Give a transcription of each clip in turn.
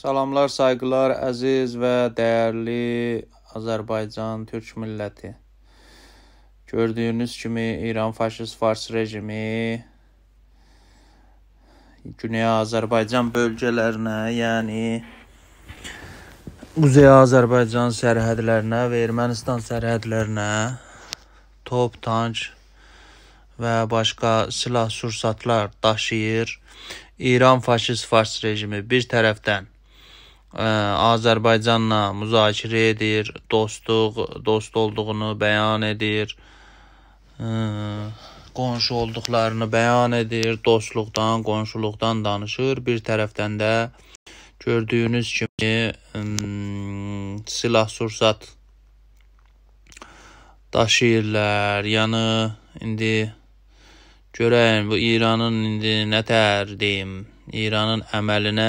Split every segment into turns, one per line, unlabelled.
Salamlar, sayğılar, əziz və dəyərli Azərbaycan türk milləti. Gördüyünüz kimi İran faşist fars rejimi Güney Azərbaycan bölgələrinə, yəni Quzey Azərbaycan sərhədlərinə və Ermənistan sərhədlərinə top, tank və başqa silah-sursatlar daşıyır. İran faşist fars rejimi bir tərəfdən ə, Azərbaycanla müzakirə edir, dostluq, dost olduğunu bəyan edir. Ə, qonşu olduqlarını bəyan edir, dostluqdan, qonşuluqdan danışır. Bir tərəfdən də gördüyünüz kimi ə, silah-sursat daşıyırlar. Yəni indi görəyim bu İranın indi nə tər deyim, İranın əməlinə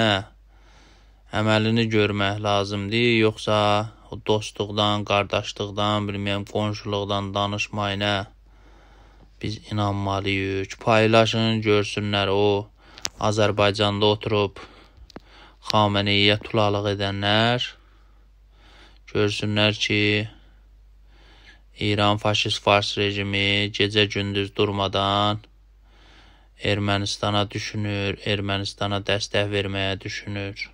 əməlini görmək lazımdır, yoxsa o dostluqdan, qardaşlıqdan, bilməyəm, qonşuluqdan danışmayına biz inanmalıyıq. Paylaşın, görsünlər o Azərbaycanda oturub Xameneyə tulalıq edənlər görsünlər ki, İran faşist fars rejimi gecə gündüz durmadan Ermənistana düşünür, Ermənistana dəstək verməyə düşünür.